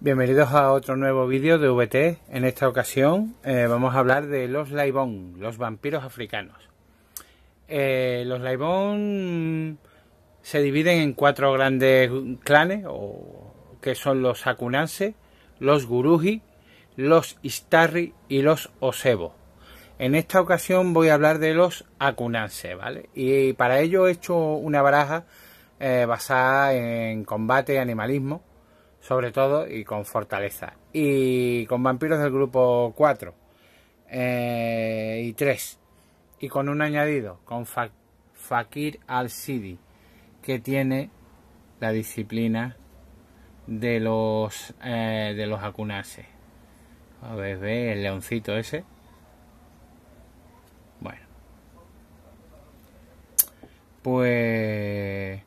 Bienvenidos a otro nuevo vídeo de VT. En esta ocasión eh, vamos a hablar de los Laibón, los vampiros africanos. Eh, los Laibón se dividen en cuatro grandes clanes, que son los Akunanse, los Guruji, los Istarri y los Osebo. En esta ocasión voy a hablar de los Akunanse, ¿vale? Y para ello he hecho una baraja eh, basada en combate, animalismo sobre todo y con fortaleza. Y con vampiros del grupo 4 eh, y 3. Y con un añadido, con Fakir al-Sidi, que tiene la disciplina de los, eh, de los A ver, ve el leoncito ese. Bueno. Pues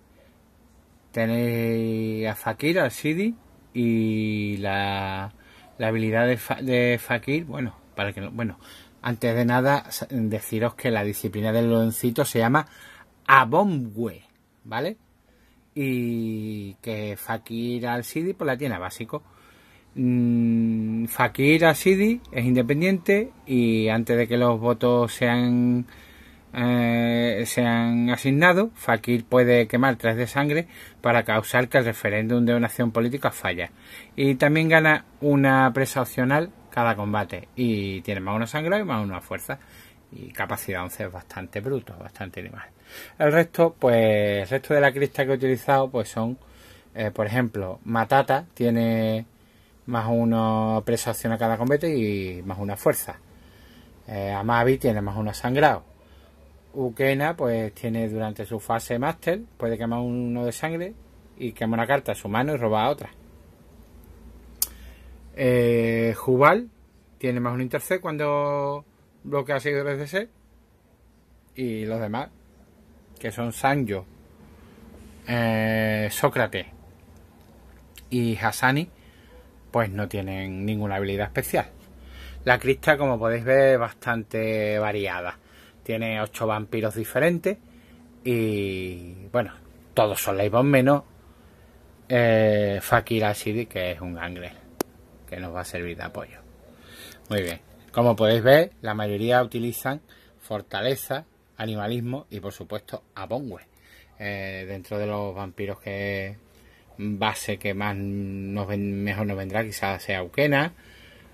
tenéis a Fakir al-Sidi y la, la habilidad de, Fakir, bueno, para que bueno, antes de nada deciros que la disciplina del loncito se llama Abomwe, ¿vale? Y que Fakir al-Sidi pues la tiene básico. Mm, Fakir al-Sidi es independiente y antes de que los votos sean eh, se han asignado, Fakir puede quemar tres de sangre para causar que el referéndum de una acción política falla. Y también gana una presa opcional cada combate. Y tiene más uno sangrado y más una fuerza. Y capacidad 11 es bastante bruto, bastante animal. El resto, pues, el resto de la crista que he utilizado, pues son, eh, por ejemplo, Matata tiene más uno presa opcional cada combate y más una fuerza. Eh, Amavi tiene más uno sangrado. Ukena pues tiene durante su fase máster, puede quemar uno de sangre y quema una carta a su mano y roba a otra. Eh, Jubal tiene más un interced cuando bloquea seguidores de ser Y los demás, que son Sanjo, eh, Sócrates y Hasani, pues no tienen ninguna habilidad especial. La crista, como podéis ver, es bastante variada tiene ocho vampiros diferentes y bueno, todos son Leibon menos Fakira eh, Fakir que es un gangre, que nos va a servir de apoyo. Muy bien, como podéis ver, la mayoría utilizan fortaleza, animalismo y por supuesto a Eh, dentro de los vampiros que base que más nos mejor nos vendrá quizás sea Ukena,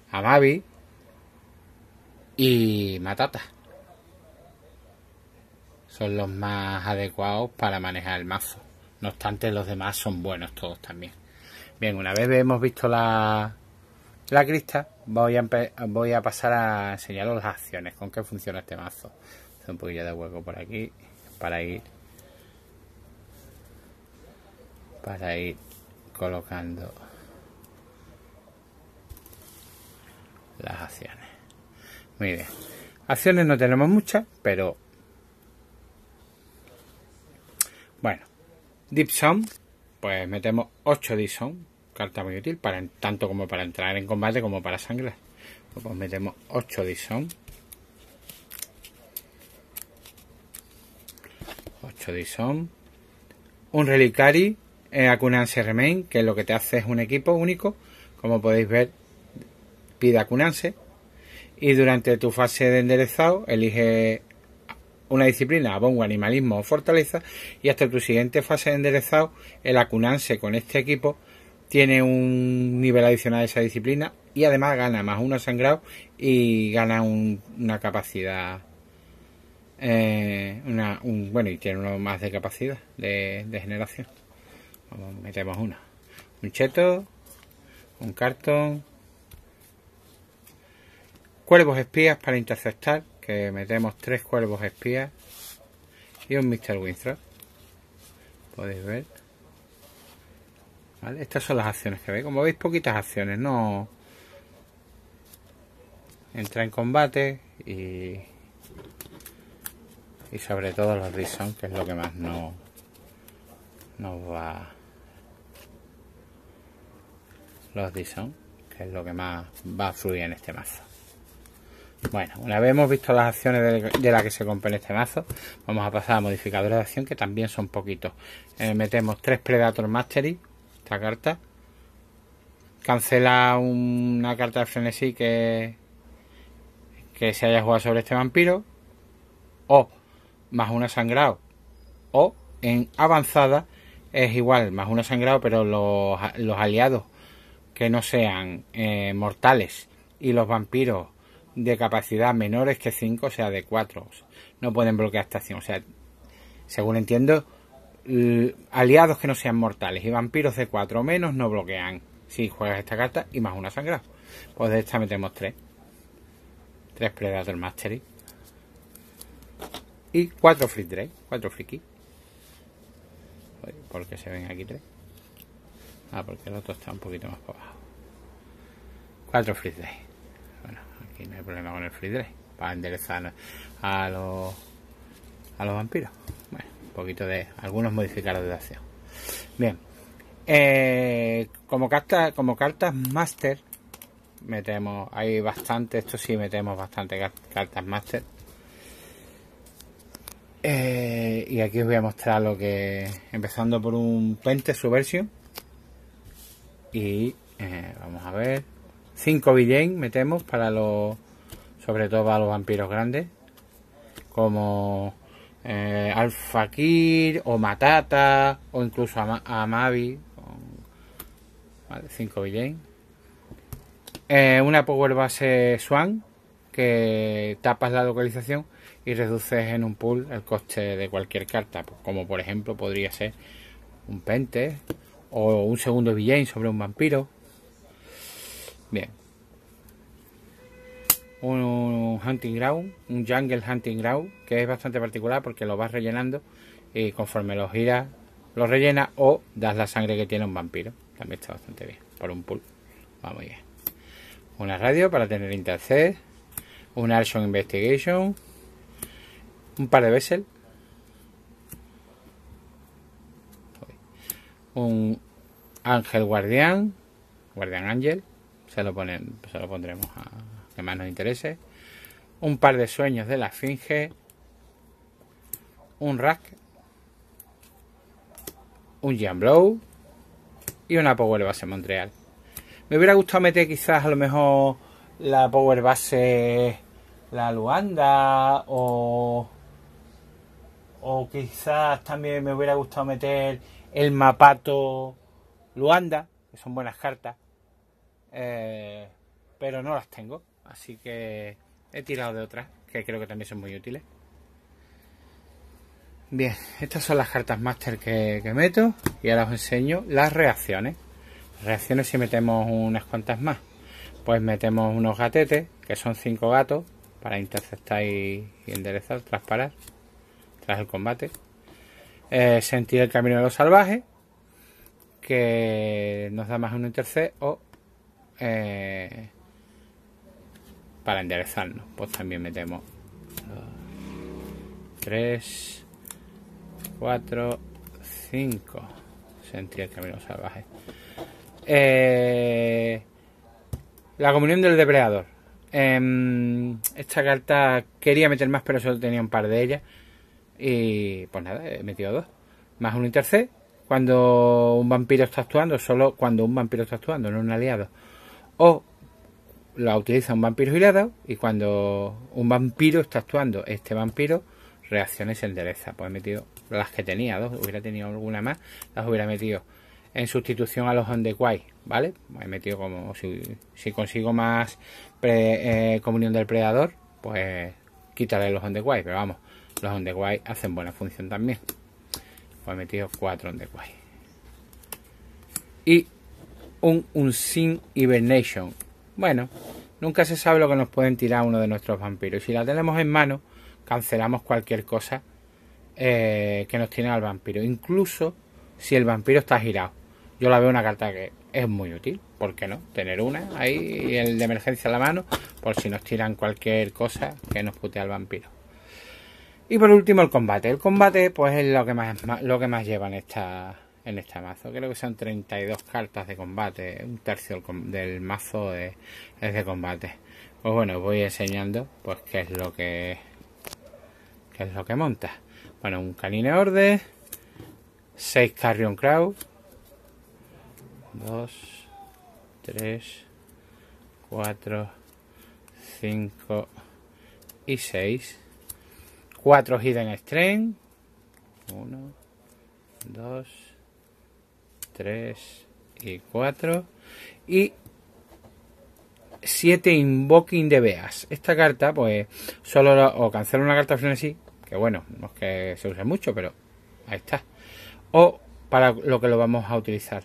Amabi y Matata son los más adecuados para manejar el mazo. No obstante, los demás son buenos todos también. Bien, una vez hemos visto la, la crista, voy a, voy a pasar a enseñaros las acciones, con qué funciona este mazo. un poquillo de hueco por aquí para ir para ir colocando las acciones. Muy bien. Acciones no tenemos muchas, pero Bueno, Deep pues metemos 8 Deep Sound, carta muy útil, para, tanto como para entrar en combate como para sangrar. Pues, pues metemos 8 Deep Sound. 8 Deep Sound. Un Relicari, eh, Acunance Remain, que lo que te hace es un equipo único, como podéis ver, pide Acunance. Y durante tu fase de enderezado, elige una disciplina, abongo, animalismo o fortaleza, y hasta tu siguiente fase de enderezado, el acunarse con este equipo tiene un nivel adicional de esa disciplina y además gana más uno sangrado y gana una capacidad. Eh, una, un, bueno, y tiene uno más de capacidad de, generación. Vamos, metemos una. Un cheto, un cartón, cuervos espías para interceptar que metemos tres cuervos espías y un Mr. Winthrop. Podéis ver. Estas son las acciones que veis. Como veis, poquitas acciones. No entra en combate y, y sobre todo los Disson, que es lo que más no nos va. Los Dison, que es lo que más va a fluir en este mazo. Bueno, una vez hemos visto las acciones de, las que se compone este mazo, vamos a pasar a modificadores de acción que también son poquitos. Eh, metemos tres Predator Mastery, esta carta. Cancela una carta de frenesí que, que se haya jugado sobre este vampiro. O más una sangrado. O en avanzada es igual, más una sangrado, pero los, aliados que no sean eh, mortales y los vampiros de capacidad menores que 5, o sea, de 4. No pueden bloquear estación. O sea, según entiendo, aliados que no sean mortales y vampiros de 4 o menos no bloquean. Si juegas esta carta y más una sangrado. Pues de esta metemos 3. 3 Predator Mastery. Y 4 Free Drake. 4 Friki. ¿Por qué se ven aquí 3? Ah, porque el otro está un poquito más para abajo. 4 Free Drake no hay problema con el free drive para enderezar a los a los vampiros bueno un poquito de algunos modificados de acción bien eh, como carta como cartas master metemos hay bastante esto sí metemos bastante cartas master eh, y aquí os voy a mostrar lo que empezando por un puente Subversion. y eh, vamos a ver 5 Villén metemos para los. Sobre todo para los vampiros grandes. Como eh, o Matata o incluso a Amavi. 5 vale, eh, una Power Base Swan que tapas la localización y reduces en un pool el coste de cualquier carta, pues, como por ejemplo podría ser un Pente o un segundo Villain sobre un vampiro Bien. Un hunting ground, un jungle hunting ground, que es bastante particular porque lo vas rellenando y conforme lo giras, lo rellenas o das la sangre que tiene un vampiro. También está bastante bien. Por un pull. Vamos bien. Una radio para tener intercept. Un Arson investigation. Un par de vessel. Un ángel guardián. Guardián ángel se lo, ponen, lo pondremos a que más nos interese. Un par de sueños de la Finge. Un rack. Un jam blow. Y una power base Montreal. Me hubiera gustado meter quizás a lo mejor la power base la Luanda o o quizás también me hubiera gustado meter el Mapato Luanda, que son buenas cartas. Eh, pero no las tengo, así que he tirado de otras, que creo que también son muy útiles. Bien, estas son las cartas máster que, meto y ahora os enseño las reacciones. Reacciones si metemos unas cuantas más. Pues metemos unos gatetes, que son cinco gatos, para interceptar y, enderezar tras parar, tras el combate. Eh, sentir el camino de los salvajes, que nos da más un intercept o eh, para enderezarnos. Pues también metemos 3, 4, 5. Sentía el camino salvaje. Eh, la comunión del depredador. Em, esta carta quería meter más, pero solo tenía un par de ellas. Y pues nada, he metido dos. Más un tercer Cuando un vampiro está actuando, solo cuando un vampiro está actuando, no un aliado. O la utiliza un vampiro hilado y cuando un vampiro está actuando, este vampiro reacciona y se endereza. Pues he metido las que tenía, dos, hubiera tenido alguna más, las hubiera metido en sustitución a los Guai, ¿vale? Me pues he metido como si, consigo más eh, comunión del predador, pues quítale los Guai. pero vamos, los Guai hacen buena función también. Pues he metido cuatro Ondequai. Y un sin Hibernation. Bueno, nunca se sabe lo que nos pueden tirar uno de nuestros vampiros. Si la tenemos en mano, cancelamos cualquier cosa eh, que nos tire al vampiro. Incluso si el vampiro está girado. Yo la veo una carta que es muy útil. ¿Por qué no? Tener una ahí, el de emergencia a la mano, por si nos tiran cualquier cosa que nos pute al vampiro. Y por último el combate. El combate pues es lo que más, lo que más llevan estas en este mazo. Creo que son 32 cartas de combate, un tercio del mazo es de, combate. Pues bueno, voy enseñando pues qué es lo que qué es lo que monta. Bueno, un canine orde, 6 carrion crowd 2, 3, 4, 5 y 6. 4 hidden strain, 1, 2, 3 y 4. Y 7 Invoking de Beas. Esta carta, pues, solo o cancela una carta frenesí, que bueno, no es que se use mucho, pero ahí está. O para lo que lo vamos a utilizar.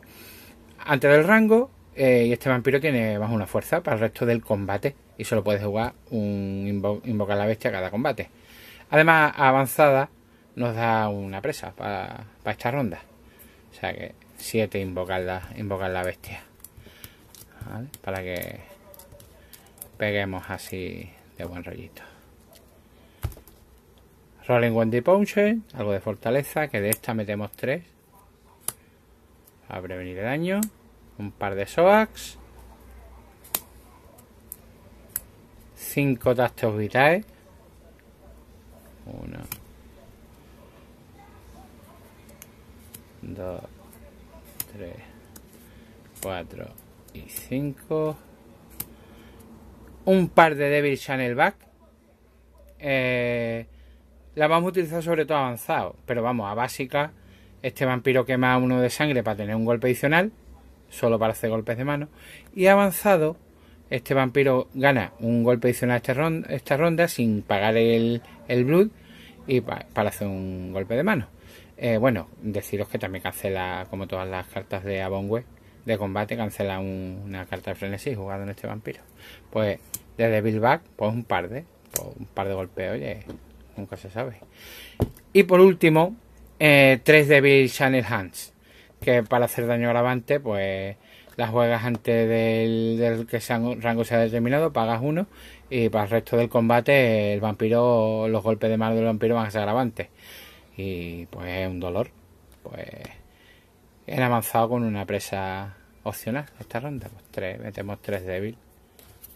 Antes del rango, eh, y este vampiro tiene más una fuerza para el resto del combate. Y solo puedes jugar un invocar la bestia cada combate. Además, avanzada nos da una presa para, para esta ronda. O sea que 7 invocar la, invocar la bestia. ¿Vale? Para que peguemos así de buen rollito. Rolling Wendy Potion, algo de fortaleza, que de esta metemos 3. Para prevenir el daño. Un par de Soax. 5 Tactos vitales 1 2 3, 4 y 5. Un par de Devil Channel Back. Eh, la vamos a utilizar sobre todo avanzado, pero vamos, a básica. Este vampiro quema uno de sangre para tener un golpe adicional, solo para hacer golpes de mano. Y avanzado, este vampiro gana un golpe adicional esta esta ronda sin pagar el, el blood y para hacer un golpe de mano. Eh, bueno, deciros que también cancela, como todas las cartas de Abongwe de combate, cancela una carta de frenesí jugada en este vampiro. Pues desde Back, pues un par de, pues un par de golpes, oye, nunca se sabe. Y por último, eh, 3 de Channel Hands, que para hacer daño agravante, pues las juegas antes del, del que rango sea determinado, pagas uno y para el resto del combate el vampiro, los golpes de mano del vampiro van a ser agravantes. Y pues es un dolor. Pues han avanzado con una presa opcional esta ronda. Pues tres, metemos tres débil.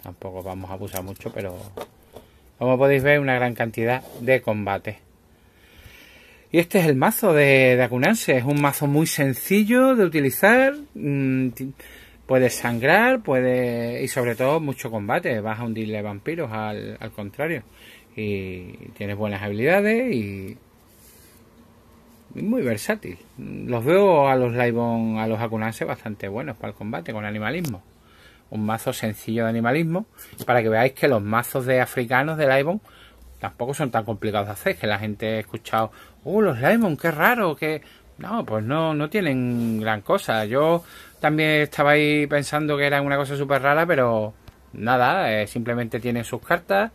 Tampoco vamos a abusar mucho, pero como podéis ver, una gran cantidad de combate. Y este es el mazo de, de Es un mazo muy sencillo de utilizar. Mm, puedes sangrar, puede y sobre todo mucho combate, vas a hundirle vampiros al, contrario. Y tienes buenas habilidades y muy versátil. Los veo a los Laibon, a los Akunase bastante buenos para el combate con animalismo. Un mazo sencillo de animalismo para que veáis que los mazos de africanos de Laibon tampoco son tan complicados de hacer. Que la gente ha escuchado, ¡uh, los Laibon, qué raro! que No, pues no, no tienen gran cosa. Yo también estabais pensando que era una cosa súper rara, pero nada, eh, simplemente tienen sus cartas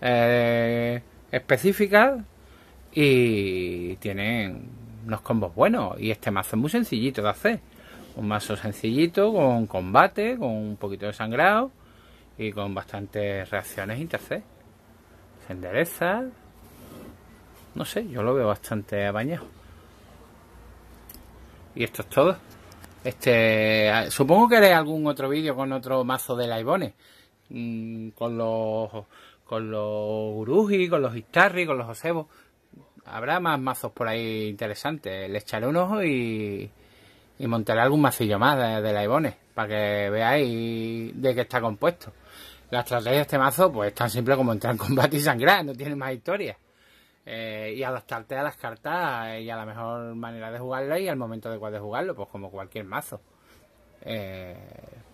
eh, específicas y tienen unos combos buenos. Y este mazo es muy sencillito de hacer. Un mazo sencillito con combate, con un poquito de sangrado y con bastantes reacciones e interces Se endereza. No sé, yo lo veo bastante apañado. Y esto es todo. Este, ah, supongo que haré algún otro vídeo con otro mazo de laibones, mm, con los con los Uruji, con los Istarri, con los Osebo, Habrá más mazos por ahí interesantes. Le echaré un ojo y, montaré algún macillo más de, de para que veáis de qué está compuesto. La estrategia de este mazo pues es tan simple como entrar en combate y sangrar, no tiene más historia. Eh, y adaptarte a las cartas eh, y a la mejor manera de jugarlas y al momento adecuado de jugarlo, pues como cualquier mazo. Eh,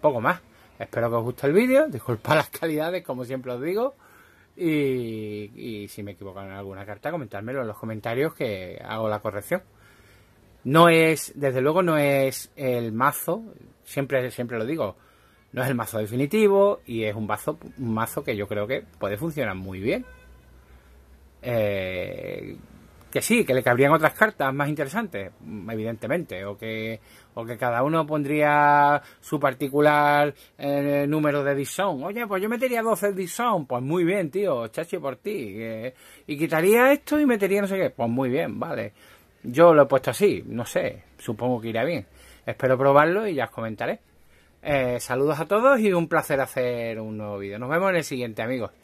poco más. Espero que os guste el vídeo, disculpa las calidades, como siempre os digo. Y, si me equivoco en alguna carta, comentármelo en los comentarios que hago la corrección. No es, desde luego, no es el mazo, siempre, siempre lo digo, no es el mazo definitivo y es un mazo, un mazo que yo creo que puede funcionar muy bien. Eh, que sí, que le cabrían otras cartas más interesantes, evidentemente, o que, o que cada uno pondría su particular eh, número de Dishon. Oye, pues yo metería 12 Dishon, pues muy bien, tío, chachi por ti. y quitaría esto y metería no sé qué, pues muy bien, vale. Yo lo he puesto así, no sé, supongo que irá bien. Espero probarlo y ya os comentaré. Eh, saludos a todos y un placer hacer un nuevo vídeo. Nos vemos en el siguiente, amigos.